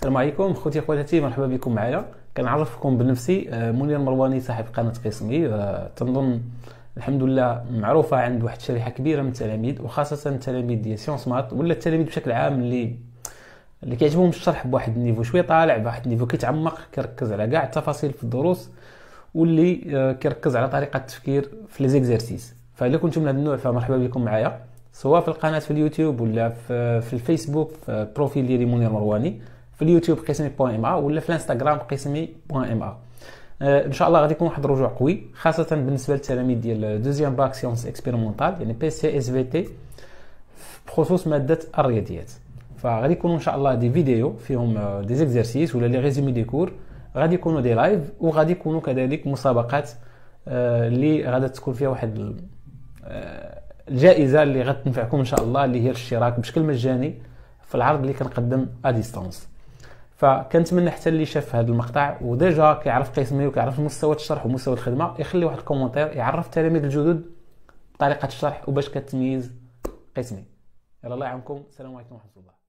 السلام عليكم خوتي خواتاتي مرحبا بكم معايا كنعرفكم بنفسي آه، منير مرواني صاحب قناه قسمي آه، تنظن الحمد لله معروفه عند واحد الشريحه كبيره من التلاميذ وخاصه التلاميذ ديال سيونس مات ولا التلاميذ بشكل عام اللي اللي كيعجبهم الشرح بواحد النيفو شويه طالع بواحد النيفو كيتعمق كيركز على كاع التفاصيل في الدروس واللي آه، كيركز على طريقه التفكير في لي زيكزارسيس فاذا كنتم من هذا النوع فمرحبا بكم معايا سواء في القناه في اليوتيوب ولا في, في الفيسبوك في البروفيل ديالي منير مرواني في اليوتيوب قسمي بوان ام ا ولا في الانستغرام قسمي بوان ام ا ان شاء الله غادي يكون واحد الرجوع قوي خاصه بالنسبه للتلاميذ ديال دوزيام باك سيونس اكسبيرمونتال يعني بي سي اس في تي بخصوص ماده الرياضيات فغادي يكونوا ان شاء الله دي فيديو فيهم دي آه، زيكزارسيس ولا لي ريزومي دي كور غادي يكونوا دي لايف وغادي يكونوا كذلك مسابقات آه، اللي غادي تكون فيها واحد آه، الجائزه اللي غتنفعكم ان شاء الله اللي هي الاشتراك بشكل مجاني في العرض اللي كنقدم ا ديستانس فكنتمنى حتى اللي شاف هذا المقطع وديجا كيعرف قسمي وكيعرف مستوى الشرح ومستوى الخدمه يخلي واحد الكومونتير يعرف التلاميذ الجدد طريقه الشرح وباش كتميز قسمي يلا الله يعاونكم السلام عليكم ورحمه الله